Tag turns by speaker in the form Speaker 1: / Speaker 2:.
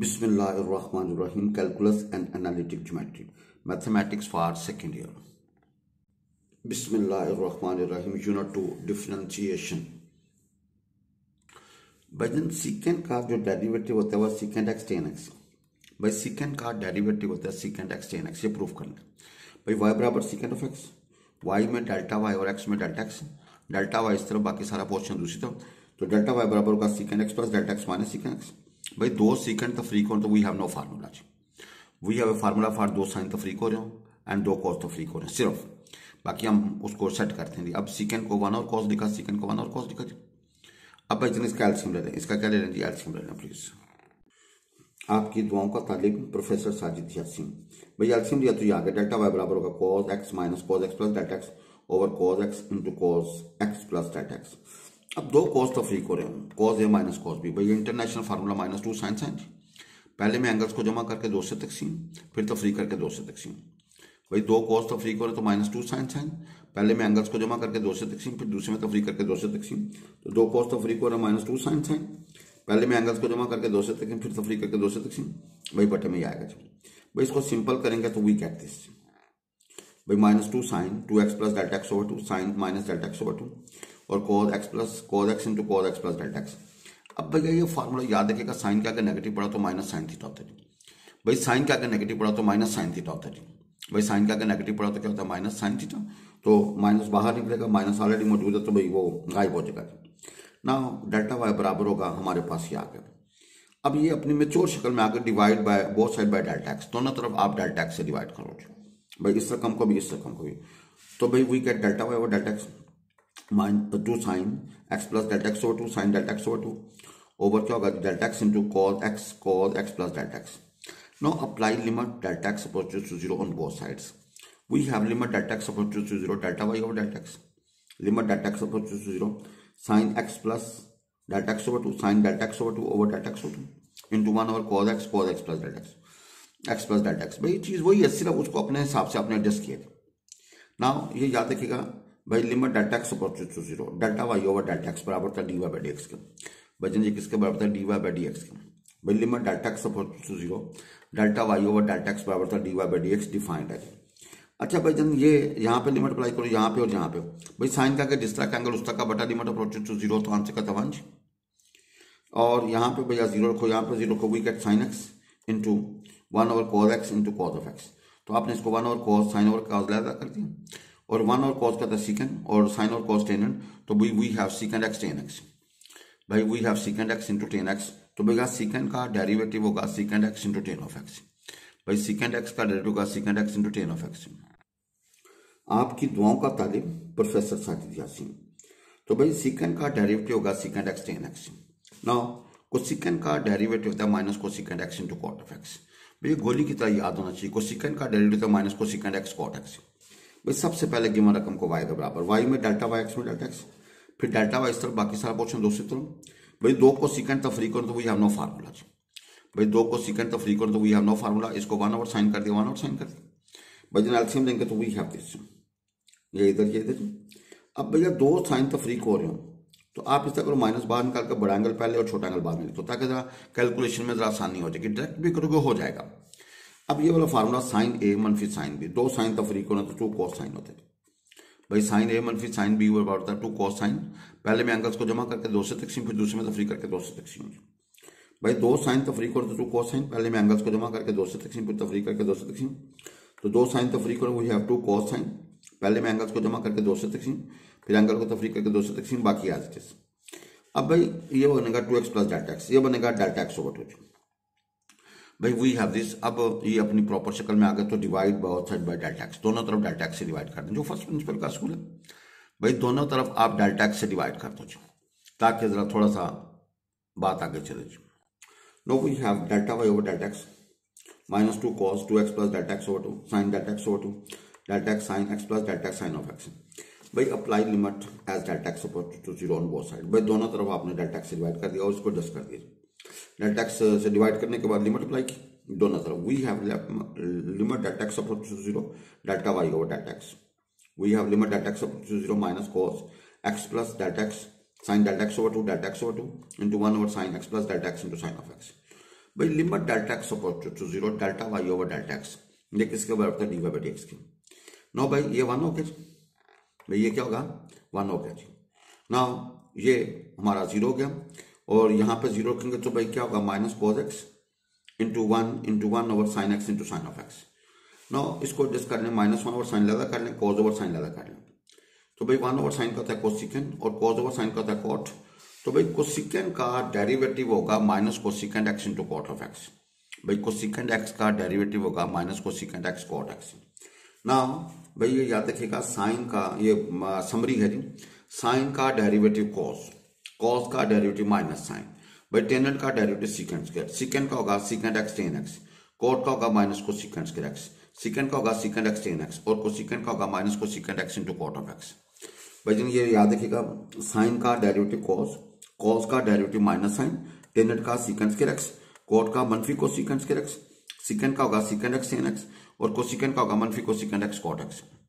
Speaker 1: बिस्मिल्लाहिर्रहमानिर्रहीम calculus and analytic geometry mathematics for second year बिस्मिल्लाहिर्रहमानिर्रहीम unit two differentiation भजन secant का जो डेरिवेटिव होता है वह सीकेंड एक्स टेन एक्स भाई सीकेंड का डेरिवेटिव होता है सीकेंड एक्स टेन एक्स ये प्रूफ करना भाई वाई बराबर सीकेंड ऑफ एक्स वाई में डेल्टा वाई और एक्स में डेल्टा एक्स डेल्टा वाई इस तरफ बाकी सारा पोर्शन दूसरी तरफ तो डेल्टा वाई बराबर होगा secant x plus delta x minus secant x भाई by those secant the तो वी हैव नो फार्मूला जी we have a formula for दो साइन तफरीक हो रहे हो एंड दो कॉस तफरीक हो रहे हैं सिर्फ बाकी हम उसको सेट करते हैं जी अब सीकेंड को वन और कॉस दिखा सीकेंड को वन और कॉस दिखा जी अब भाई इसका एल्शियम ले हैं इसका क्या ले रहे हैं जी एल्शियम ले रहे हैं प्लीज आपकी दुआओं का तालिब प्रोफेसर साजिद यासिम भाई एल्शियम दिया तो यहाँ डेल्टा वाई बराबर होगा cos X minus cos X plus det X over cos X into cos X plus det X अब दो कॉज तफरी तो हो रहे हैं cos A minus cos B भाई international formula minus two sine sine पहले मैं एंगल्स को जमा करके दो से तकसीम फिर तफरी तो करके दो से तकसीम भाई दो कॉज तफरी तो हो रहे तो माइनस टू साइन साइन पहले मैं एंगल्स को जमा करके दो से तकसीम फिर दूसरे में तफरी करके दो से तकसीम तो दो कॉज तफरी हो रहे हैं माइनस टू साइन साइन पहले मैं एंगल्स को जमा करके दो से तकसीम फिर तफरी करके दो से तकसीम भाई बटे में ही आएगा जी भाई इसको सिंपल करेंगे तो वी कैट दिस भाई minus two sine two x plus delta x over two sine minus delta x over two और cos x plus cos x into cos x plus delta x अब भैया ये formula याद रखिएगा sign क्या अगर negative पड़ा तो माइनस साइन थीटा होता है भाई साइन क्या अगर नेगेटिव पड़ा तो माइनस साइन थीटा होता है भाई साइन क्या अगर नेगेटिव पड़ा तो क्या होता है माइनस साइन थीटा तो माइनस बाहर निकलेगा माइनस ऑलरेडी मौजूद है तो भाई वो गायब हो जाएगा ना डेल्टा वाई बराबर होगा हमारे पास ये आगे अब ये अपनी मेच्योर शक्ल में आकर divide by both side by delta x दोनों तरफ आप डेल्टा एक्स से डिवाइड करो भाई इस रकम को भी इस रकम को भी तो भाई वी गेट डेल्टा वाई और delta x two sine x plus delta x over two sine delta x over two over क्या होगा delta x into cos x cos x plus delta x no apply limit delta x approaches to zero on both sides we have limit delta x approaches to zero delta y over delta x limit delta x approaches to zero sine x plus delta x over two sine delta x over two over delta x over two into one over cos x cos x plus delta x x plus delta x भाई चीज़ वही अस्सी लग उसको अपने हिसाब से अपने एडजस्ट किए थे ना ये याद रखिएगा भाई limit delta x approaches to zero delta y over delta x बराबर था d y by d x के भजन जी किसके बराबर था d y by d x के भाई limit delta x approaches to zero delta y over delta x बराबर था d y by d x defined है अच्छा भाई जन ये यहाँ पे लिमिट अप्लाई करो यहाँ पे और यहाँ पे भाई साइन का जिस तरह का एंगल उस तरह का बटा लिमिट अप्रोच टू जीरो तो आंसर का था वन और यहाँ पे भैया जीरो रखो यहाँ पे जीरो रखो we get sine x into one over cos x into cos of x तो आपने इसको one over cos sine over cos लिया कर दिया और वन और कॉज तो तो का था सिकेंड और साइन और कॉज टेन तो we we have secant x tan x भाई we have secant x into tan x तो बेगा सिकेंड का डेरिवेटिव होगा secant x into tan of x भाई सिकेंड एक्स का डेरिवेटिव होगा secant x into tan of x आपकी दुआओं का तालीम प्रोफेसर साजिद यासीन तो भाई सिकेंड का डेरिवेटिव होगा सिकेंड एक्स टेन एक्स ना को सिकेंड का डेरिवेटिव था माइनस को second x into cot of x भैया गोली की तरह याद होना चाहिए को सिकेंड का डेरिवेटिव था माइनस को सिकेंड एक्स कॉट एक्स भाई सबसे पहले गिवन रकम को वाई के बराबर वाई में डेल्टा वाई एक्स में डेल्टा एक्स फिर डेल्टा वाई इस तरफ बाकी सारा पोर्शन दूसरी तरफ भाई दो को सिकेंड तफरी करो तो वही नो फार्मूला भाई दो को सिकेंड तफरी करो तो वही नो फार्मूला इसको वन और साइन कर दिया वन और साइन कर दिया भाई जन एल्सियम देंगे तो वही है ये इधर ये इधर अब भैया दो साइन तफरीक हो रहे हो तो आप इस तरह करो माइनस बाहर निकाल कर बड़ा एंगल पहले और छोटा एंगल बाद में तो ताकि जरा कैलकुलेशन में जरा आसानी हो जाएगी डायरेक्ट भी करोगे हो जाएगा अब ये वाला फार्मूला साइन ए मनफी साइन बी दो साइन तफरीक तो होना तो टू कॉस साइन होते भाई साइन ए मनफी साइन बी बराबर होता है टू कॉस साइन पहले मैं एंगल्स को जमा करके दो से तकसीम फिर दूसरे में तफरी तो करके दो से तकसीम भाई दो साइन तफरीक तो टू कॉस साइन पहले मैं एंगल्स को जमा करके दो से तकसीम फिर तफरी तो करके दो से तकसीम तो दो साइन तफरीक और we have two cos sine पहले मैं एंगल्स को जमा करके दो से तकसीम फिर एंगल को तफरी करके दो से तकसीम बाकी आज अब भाई ये बनेगा two x plus delta x ये बनेगा डेल्टा एक्स ओवर टू भाई वी हैव दिस अब ये अपनी प्रॉपर शक्ल में आ गए तो divide by delta x side by delta x दोनों तरफ डेल्टा एक्स से डिवाइड कर दें जो फर्स्ट प्रिंसिपल का स्कूल है भाई दोनों तरफ आप डेल्टा एक्स से डिवाइड कर दो ताकि ज़रा थोड़ा सा बात आगे चले जो no we have delta y over delta x minus two cos two x plus delta x over two sine delta x over two delta x sine x plus delta x sine of x भाई apply limit as delta x to zero on both side भाई दोनों तरफ आपने delta x से divide कर दिया और उसको डस्ट कर दिया नेट एक्स uh, से डिवाइड करने के बाद लिमिट अप्लाई की दोनों तरफ we have limit date x upon two zero that why over date x we have limit date x upon two zero minus cos X plus det x sign date X over to date X over two into one over sine x plus det x into sine of x भाई limit delta x upon two zero delta y over delta x ये किसके बराबर था d y by d x के no भाई ये one okay भाई ये क्या होगा वन ओके जी ना ये हमारा जीरो हो गया और यहां पे जीरो रखेंगे तो भाई क्या होगा minus cos x into one into one over sine x into sine of x no इसको एडजस्ट कर लें माइनस वन ओवर साइन लगा कर लें कॉज ओवर साइन लगा कर लें तो भाई वन ओवर साइन का था कोस कोसिकन और कॉज ओवर साइन का था कॉट तो भाई कोसिकन का डेरिवेटिव होगा minus cosecant x into cot of x भाई कोसिकन एक्स का डेरिवेटिव होगा minus cosecant x cot x ना भाई ये याद रखिएगा साइन का ये समरी uh, है जी साइन का डेरिवेटिव कॉस कॉस का डेरिवेटिव माइनस साइन भाई टेनेंट का डेरिवेटिव सिकेंड स्क्र सिकेंड का होगा secant x tan x cot का होगा माइनस को सिकेंड स्क्र एक्स सिकेंड का होगा सिकेंड एक्स टेन एक्स और को सिकेंड का होगा माइनस को second x into cot of x भाई जी ये याद रखिएगा साइन का डेरिवेटिव कॉस कॉस का डेरिवेटिव माइनस साइन टेनेंट का सिकेंड स्क्र एक्स कोट का मनफी को सिकेंड स्क्र एक्स सिकेंड का होगा सिकेंड एक्स टेन एक्स और को सिकेंड का होगा मनफी को सिकेंड एक्स कोट एक्स